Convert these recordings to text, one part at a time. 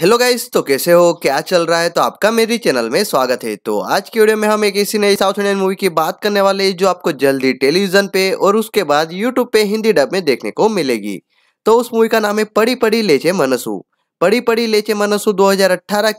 hello guys तो कैसे हो क्या चल रहा है तो आपका मेरी चैनल में स्वागत है तो आज की वीडियो में हम एक ऐसी नई साउथ इंडियन मूवी की बात करने वाले हैं जो आपको जल्दी टेलीविजन पे और उसके बाद यूट्यूब पे हिंदी डब में देखने को मिलेगी तो उस मूवी का नाम है पड़ी पड़ी लेचे मनसु पड़ी पड़ी लेचे मनसू दो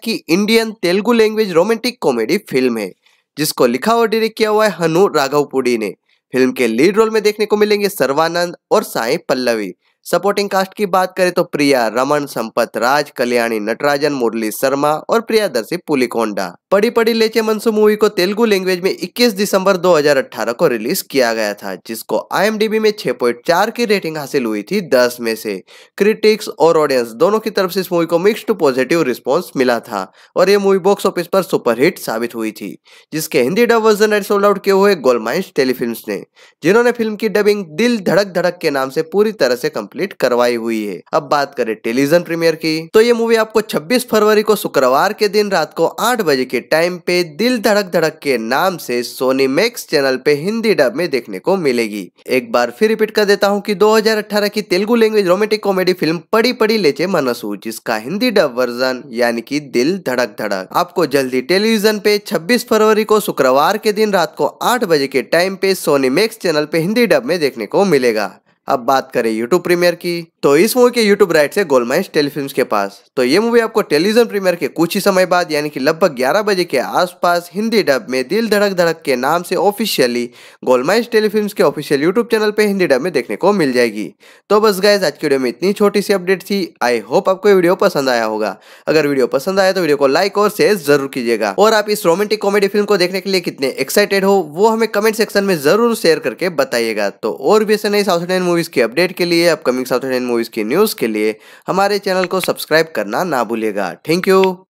की Indian Telugu language romantic comedy film है जिसको लिखा और डायरेक्ट किया हुआ है हनु राघवपुडी ने फिल्म के लीड रोल में देखने को मिलेंगे सर्वानंद और साई पल्लवी सपोर्टिंग कास्ट की बात करें तो प्रिया रमन संपत राज कल्याणी नटराजन मुरली शर्मा और प्रियादर्शी पुलिकोंडा पड़ी पड़ी लेचे मनसू मूवी को तेलुगु लैंग्वेज में 21 दिसंबर 2018 को रिलीज किया गया था जिसको आईएमडीबी में 6.4 की रेटिंग हासिल हुई थी 10 में से क्रिटिक्स और ऑडियंस दोनों की तरफ से इस मूवी को मिक्स्ड पॉजिटिव रिस्पांस मिला था और ये मूवी बॉक्स ऑफिस पर सुपरहिट साबित हुई थी जिसके Hindi dub version ad sold out किए हुए गोलमाइंस टेलीफिल्म ने जिन्होंने फिल्म की डबिंग दिल धड़क धड़क के नाम से पूरी तरह से कम्प्लीट करवाई हुई है अब बात करें टेलीविजन प्रीमियर की तो ये मूवी आपको छब्बीस फरवरी को शुक्रवार के दिन रात को आठ बजे के टाइम पे दिल धड़क धड़क के नाम से सोनी मैक्स चैनल पे हिंदी डब में देखने को मिलेगी एक बार फिर रिपीट कर देता हूँ कि 2018 की Telugu language romantic comedy film Padi Padi लेचे मनसू जिसका हिंदी डब वर्जन यानी कि दिल धड़क धड़क आपको जल्दी टेलीविजन पे छब्बीस फरवरी को शुक्रवार के दिन रात को आठ बजे के टाइम पे सोनी मैक्स चैनल पे हिंदी डब में देखने को मिलेगा अब बात करें YouTube प्रीमियर की तो इस मूवी के YouTube राइट से गोलमाइज टेलीफिल्म के पास तो ये मूवी आपको टेलीविजन प्रीमियर के कुछ ही समय बाद यानी कि लगभग 11 बजे के आसपास हिंदी डब में दिल धड़क धड़क के नाम से ऑफिशियली गोलमाइज टेलीफिल्म के ऑफिशियल YouTube चैनल पे हिंदी डब में देखने को मिल जाएगी तो बस गाइज आज की वीडियो में इतनी छोटी सी अपडेट थी आई होप आपको ये वीडियो पसंद आया होगा अगर वीडियो पसंद आया तो वीडियो को लाइक और शेयर जरूर कीजिएगा और आप इस रोमांटिक कॉमेडी फिल्म को देखने के लिए कितने एक्साइटेड हो वो हमें कमेंट सेक्शन में जरूर शेयर करके बताइएगा तो और भी ऐसे नई साउथ इंडियन मूवी मूवीज़ के अपडेट के लिए अपकमिंग साउथ इंडियन मूवीज़ की न्यूज़ के लिए हमारे चैनल को सब्सक्राइब करना ना भूलेगा थैंक यू